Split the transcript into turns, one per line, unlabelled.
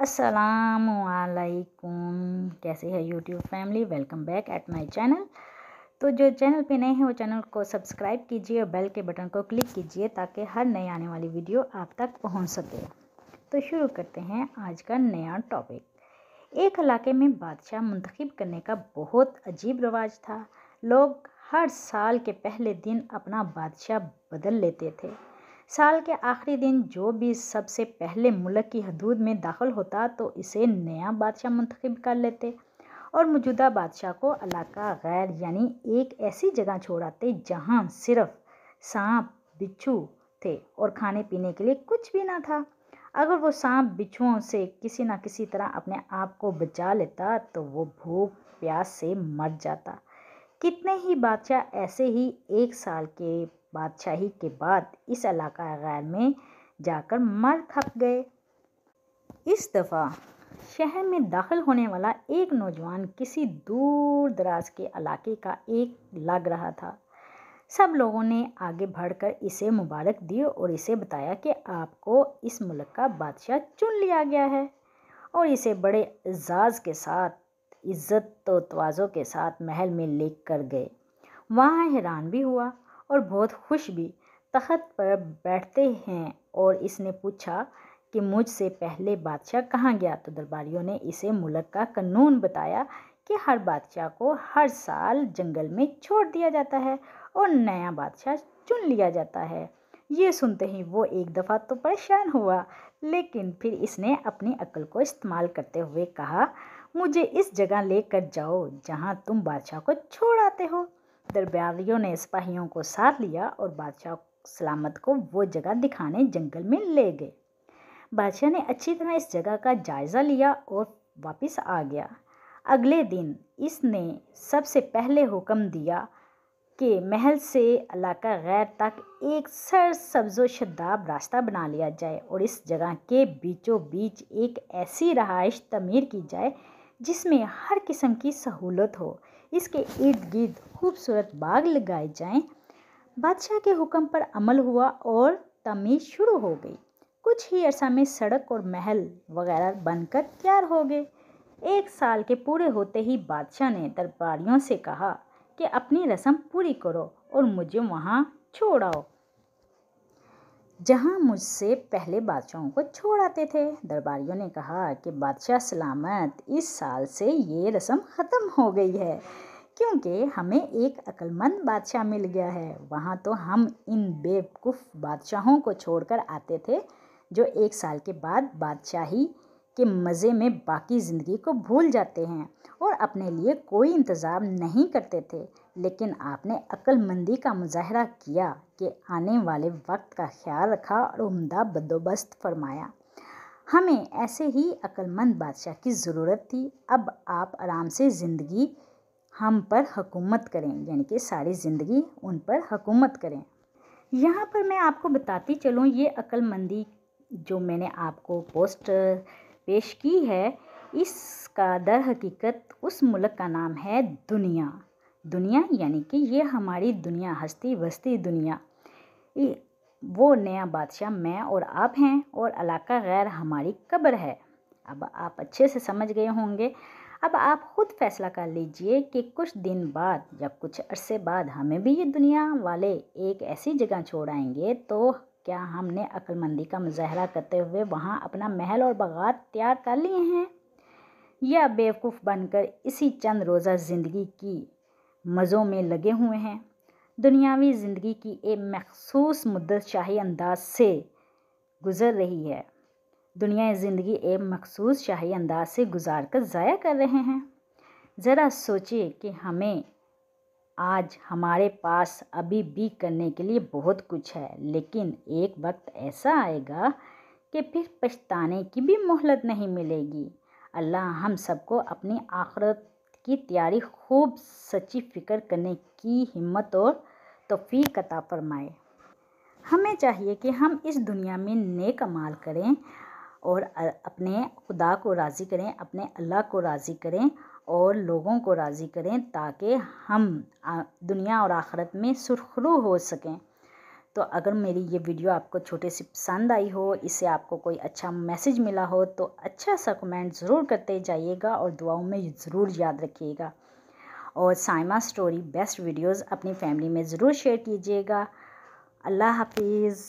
असलकुम कैसे है YouTube family welcome back at my channel तो जो चैनल पे नए हैं वो चैनल को सब्सक्राइब कीजिए और बेल के बटन को क्लिक कीजिए ताकि हर नई आने वाली वीडियो आप तक पहुंच सके तो शुरू करते हैं आज का नया टॉपिक एक इलाके में बादशाह मंतखब करने का बहुत अजीब रवाज था लोग हर साल के पहले दिन अपना बादशाह बदल लेते थे साल के आखिरी दिन जो भी सबसे पहले मुल्क की हदूद में दाखिल होता तो इसे नया बादशाह मंतखब कर लेते और मौजूदा बादशाह को इलाका गैर यानी एक ऐसी जगह छोड़ाते जहाँ सिर्फ सांप बिच्छू थे और खाने पीने के लिए कुछ भी ना था अगर वो सांप बिच्छुओं से किसी ना किसी तरह अपने आप को बचा लेता तो वो भूख प्यास से मर जाता कितने ही बादशाह ऐसे ही एक साल के बादशाही के बाद इस इलाका गैर में जाकर मर थक गए इस दफ़ा शहर में दाखिल होने वाला एक नौजवान किसी दूर दराज के इलाके का एक लग रहा था सब लोगों ने आगे बढ़कर इसे मुबारक दी और इसे बताया कि आपको इस मुल्क का बादशाह चुन लिया गया है और इसे बड़े एजाज़ के साथ इज़्ज़त तो तवाज़ों के साथ महल में लेकर गए वहाँ हैरान भी हुआ और बहुत खुश भी तख्त पर बैठते हैं और इसने पूछा कि मुझसे पहले बादशाह कहाँ गया तो दरबारियों ने इसे मुल्क का कानून बताया कि हर बादशाह को हर साल जंगल में छोड़ दिया जाता है और नया बादशाह चुन लिया जाता है ये सुनते ही वो एक दफ़ा तो परेशान हुआ लेकिन फिर इसने अपनी अकल को इस्तेमाल करते हुए कहा मुझे इस जगह लेकर जाओ जहाँ तुम बादशाह को छोड़ आते हो दरबारियों ने सिपाहियों को साथ लिया और बादशाह सलामत को वो जगह दिखाने जंगल में ले गए बादशाह ने अच्छी तरह इस जगह का जायज़ा लिया और वापस आ गया अगले दिन इसने सबसे पहले हुक्म दिया कि महल से इलाका गैर तक एक सर सब्ज़ो शदाब रास्ता बना लिया जाए और इस जगह के बीचों बीच एक ऐसी रहाइश तमीर की जाए जिसमें हर किस्म की सहूलत हो इसके इर्द गिर्द खूबसूरत बाग लगाए जाएं। बादशाह के हुक्म पर अमल हुआ और तमीज़ शुरू हो गई कुछ ही अरसा में सड़क और महल वगैरह बनकर तैयार हो गए एक साल के पूरे होते ही बादशाह ने दरबारियों से कहा कि अपनी रस्म पूरी करो और मुझे वहाँ छोड़ाओ जहाँ मुझसे पहले बादशाहों को छोड़ आते थे दरबारियों ने कहा कि बादशाह सलामत इस साल से ये रस्म ख़त्म हो गई है क्योंकि हमें एक अक्लमंद बादशाह मिल गया है वहाँ तो हम इन बेवकूफ़ बादशाहों को छोड़कर आते थे जो एक साल के बाद बादशाही के मज़े में बाकी ज़िंदगी को भूल जाते हैं और अपने लिए कोई इंतज़ाम नहीं करते थे लेकिन आपने अक्लमंदी का मुजाहरा किया कि आने वाले वक्त का ख्याल रखा और उमदा बंदोबस्त फरमाया हमें ऐसे ही अक्लमंद बादशाह की ज़रूरत थी अब आप आराम से ज़िंदगी हम पर हकूमत करें यानी कि सारी ज़िंदगी उन पर हकूमत करें यहाँ पर मैं आपको बताती चलूँ ये अक्लमंदी जो मैंने आपको पोस्ट पेश की है इसका दर हकीकत उस मुल्क का नाम है दुनिया दुनिया यानी कि ये हमारी दुनिया हस्ती बस्ती दुनिया वो नया बादशाह मैं और आप हैं और अलाका गैर हमारी कब्र है अब आप अच्छे से समझ गए होंगे अब आप ख़ुद फैसला कर लीजिए कि कुछ दिन बाद या कुछ अरसे बाद हमें भी ये दुनिया वाले एक ऐसी जगह छोड़ आएंगे तो क्या हमने अक्लमंदी का मुजाहरा करते हुए वहाँ अपना महल और बागात तैयार कर लिए हैं या बेवकूफ़ बनकर इसी चंद रोज़ा ज़िंदगी की मज़ों में लगे हुए हैं दुनियावी ज़िंदगी की एक मखसूस मुद्दत शाही अंदाज से गुज़र रही है दुनिया ज़िंदगी एक मखसूस शाही अंदाज से गुजार कर ज़ाया कर रहे हैं ज़रा सोचिए कि हमें आज हमारे पास अभी भी करने के लिए बहुत कुछ है लेकिन एक वक्त ऐसा आएगा कि फिर पछताने की भी मोहलत नहीं मिलेगी अल्लाह हम सबको अपनी आखरत की तैयारी खूब सच्ची फ़िक्र करने की हिम्मत और तोफ़ी कता फरमाए हमें चाहिए कि हम इस दुनिया में नेक अमाल करें और अपने खुदा को राज़ी करें अपने अल्लाह को राज़ी करें और लोगों को राज़ी करें ताकि हम दुनिया और आखरत में सुरखरू हो सकें तो अगर मेरी ये वीडियो आपको छोटे से पसंद आई हो इससे आपको कोई अच्छा मैसेज मिला हो तो अच्छा सा कमेंट ज़रूर करते जाइएगा और दुआओं में ज़रूर याद रखिएगा और साइमा स्टोरी बेस्ट वीडियोस अपनी फैमिली में ज़रूर शेयर कीजिएगा अल्लाह हाफिज़